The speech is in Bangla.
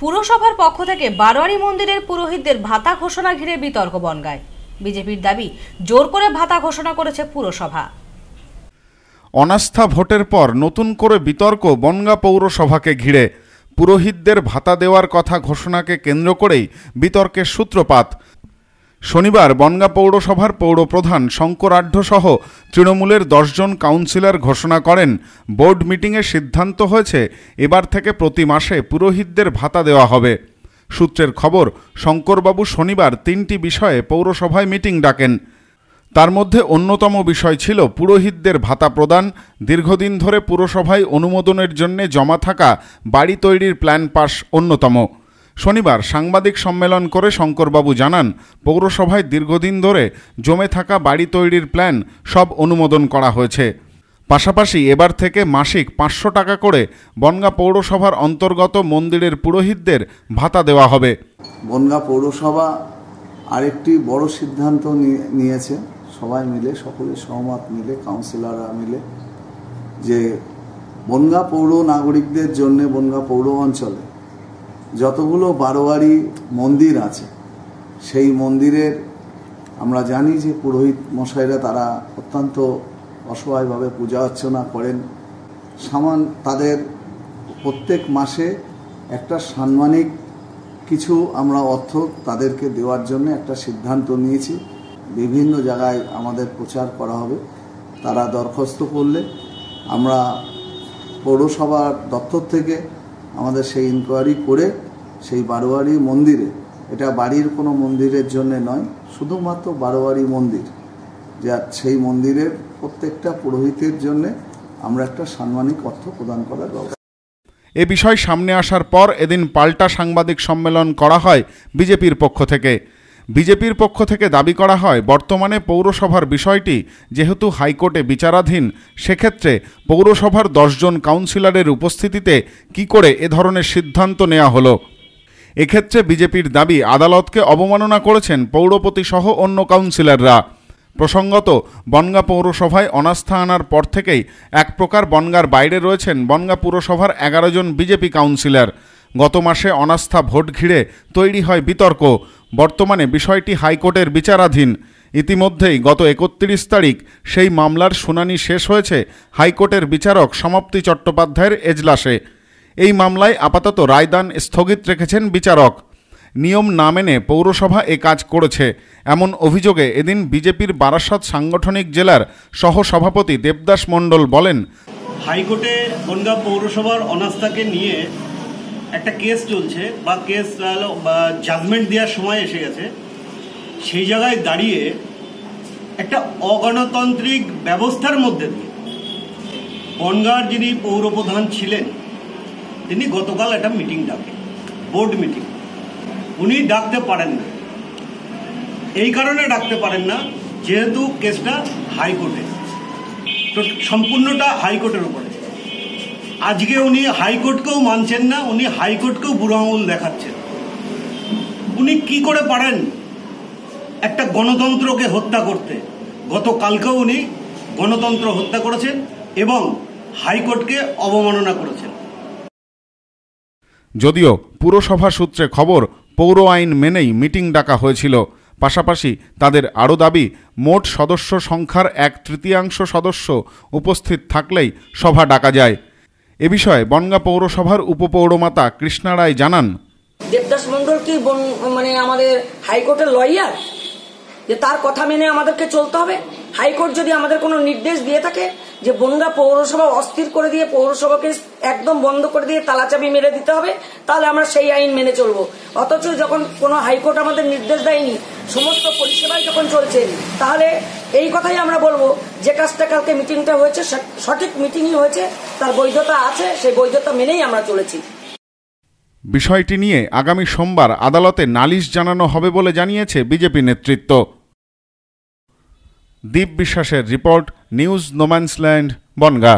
পুরসভার পক্ষ থেকে বারোয়ারি মন্দিরের পুরোহিতদের ভাতা ঘোষণা ঘিরে বিতর্ক বনগায় বিজেপির দাবি জোর করে ভাতা ঘোষণা করেছে পুরসভা অনাস্থা ভোটের পর নতুন করে বিতর্ক বনগা পৌরসভাকে ঘিরে পুরোহিতদের ভাতা দেওয়ার কথা ঘোষণাকে কেন্দ্র করেই বিতর্কের সূত্রপাত শনিবার বনগা পৌরসভার পৌরপ্রধান শঙ্কর শঙ্করাঢ্য সহ তৃণমূলের দশজন কাউন্সিলর ঘোষণা করেন বোর্ড মিটিংয়ে সিদ্ধান্ত হয়েছে এবার থেকে প্রতি মাসে পুরোহিতদের ভাতা দেওয়া হবে সূত্রের খবর শঙ্করবাবু শনিবার তিনটি বিষয়ে পৌরসভায় মিটিং ডাকেন তার মধ্যে অন্যতম বিষয় ছিল পুরোহিতদের ভাতা প্রদান দীর্ঘদিন ধরে পুরসভায় অনুমোদনের জন্য জমা থাকা বাড়ি তৈরির প্ল্যান পাশ অন্যতম শনিবার সাংবাদিক সম্মেলন করে শঙ্করবাবু জানান পৌরসভায় দীর্ঘদিন ধরে জমে থাকা বাড়ি তৈরির প্ল্যান সব অনুমোদন করা হয়েছে পাশাপাশি এবার থেকে মাসিক পাঁচশো টাকা করে বনগা পৌরসভার অন্তর্গত মন্দিরের পুরোহিতদের ভাতা দেওয়া হবে বনগা পৌরসভা আরেকটি বড় সিদ্ধান্ত নিয়েছে সবাই মিলে সকলে সহমত মিলে কাউন্সিলররা মিলে যে বনগা পৌর নাগরিকদের জন্য বনগা পৌর অঞ্চলে যতগুলো বারোয়ারি মন্দির আছে সেই মন্দিরের আমরা জানি যে পুরোহিত মশাইরা তারা অত্যন্ত অসহায়ভাবে পূজা অর্চনা করেন সামান তাদের প্রত্যেক মাসে একটা সাম্মানিক কিছু আমরা অর্থ তাদেরকে দেওয়ার জন্য একটা সিদ্ধান্ত নিয়েছি বিভিন্ন জায়গায় আমাদের প্রচার করা হবে তারা দরখাস্ত করলে আমরা পৌরসভার দপ্তর থেকে আমাদের সেই ইনকোয়ারি করে সেই বারোয়ারি মন্দিরে এটা বাড়ির কোনো মন্দিরের জন্য নয় শুধুমাত্র বারোয়ারি মন্দির যা সেই মন্দিরের প্রত্যেকটা পুরোহিতের জন্য আমরা একটা সাম্মানিক অর্থ প্রদান করার ব্যবস্থা এ বিষয় সামনে আসার পর এদিন পাল্টা সাংবাদিক সম্মেলন করা হয় বিজেপির পক্ষ থেকে বিজেপির পক্ষ থেকে দাবি করা হয় বর্তমানে পৌরসভার বিষয়টি যেহেতু হাইকোর্টে বিচারাধীন সেক্ষেত্রে পৌরসভার দশজন কাউন্সিলরের উপস্থিতিতে কি করে এ ধরনের সিদ্ধান্ত নেওয়া হলো এক্ষেত্রে বিজেপির দাবি আদালতকে অবমাননা করেছেন পৌরপতি সহ অন্য কাউন্সিলররা প্রসঙ্গত বনগা পৌরসভায় অনাস্থা আনার পর থেকেই এক প্রকার বনগার বাইরে রয়েছেন বনগা পুরসভার এগারো জন বিজেপি কাউন্সিলর গত মাসে অনাস্থা ভোট ঘিরে তৈরি হয় বিতর্ক বর্তমানে বিষয়টি হাইকোর্টের বিচারাধীন ইতিমধ্যেই গত একত্রিশ তারিখ সেই মামলার শুনানি শেষ হয়েছে হাইকোর্টের বিচারক সমাপ্তি চট্টোপাধ্যায়ের এজলাসে এই মামলায় আপাতত রায়দান স্থগিত রেখেছেন বিচারক নিয়ম না মেনে পৌরসভা এ কাজ করেছে এমন অভিযোগে এদিন বিজেপির বারাসত সাংগঠনিক জেলার সহসভাপতি দেবদাস মণ্ডল বলেন হাইকোর্টে বনগাঁ পৌরসভার অনাস্থাকে নিয়ে একটা কেস চলছে বা কেস জাজমেন্ট দেওয়ার সময় এসে গেছে সেই জায়গায় দাঁড়িয়ে একটা অগণতান্ত্রিক ব্যবস্থার মধ্যে দিয়ে বনগাঁর যিনি পৌরপ্রধান ছিলেন তিনি গতকাল একটা মিটিং ডাকে বোর্ড মিটিং উনি ডাকতে পারেন না এই কারণে ডাকতে পারেন না যেহেতু কেসটা হাইকোর্টে তো সম্পূর্ণটা হাইকোর্টের উপরে আজকে উনি হাইকোর্টকেও মানছেন না উনি হাইকোর্টকেও বুড়ো আঙুল দেখাচ্ছেন উনি কি করে পারেন একটা গণতন্ত্রকে হত্যা করতে গতকালকেও উনি গণতন্ত্র হত্যা করেছেন এবং হাইকোর্টকে অবমাননা করেছেন যদিও পুরসভা সূত্রে খবর পৌর আইন মেনেই মিটিং ডাকা হয়েছিল পাশাপাশি তাদের আরও দাবি মোট সদস্য সংখ্যার এক তৃতীয়াংশ সদস্য উপস্থিত থাকলেই সভা ডাকা যায় এ বিষয়ে বনগা পৌরসভার উপপৌরমাতা কৃষ্ণা রায় জানান দেবদাস মন্ডল কি মানে আমাদের হাইকোর্টের লয়ার যে তার কথা মেনে আমাদেরকে চলতে হবে হাইকোর্ট যদি আমাদের কোনো নির্দেশ দিয়ে থাকে যে বনগা পৌরসভা অস্থির করে দিয়ে পৌরসভাকে একদম বন্ধ করে দিয়ে তালাচাবি মেরে দিতে হবে তাহলে আমরা সেই আইন মেনে চলবো অথচ যখন কোনো হাইকোর্ট আমাদের নির্দেশ দেয়নি সমস্ত পরিষেবাই যখন চলছে তাহলে এই কথাই আমরা বলবো যে কাজটা কালকে মিটিংটা হয়েছে সঠিক মিটিংই হয়েছে তার বৈধতা আছে সেই বৈধতা মেনেই আমরা চলেছি বিষয়টি নিয়ে আগামী সোমবার আদালতে নালিশ জানানো হবে বলে জানিয়েছে বিজেপি নেতৃত্ব দীপ বিশ্বাসের রিপোর্ট নিউজ নোম্যান্সল্যান্ড বনগা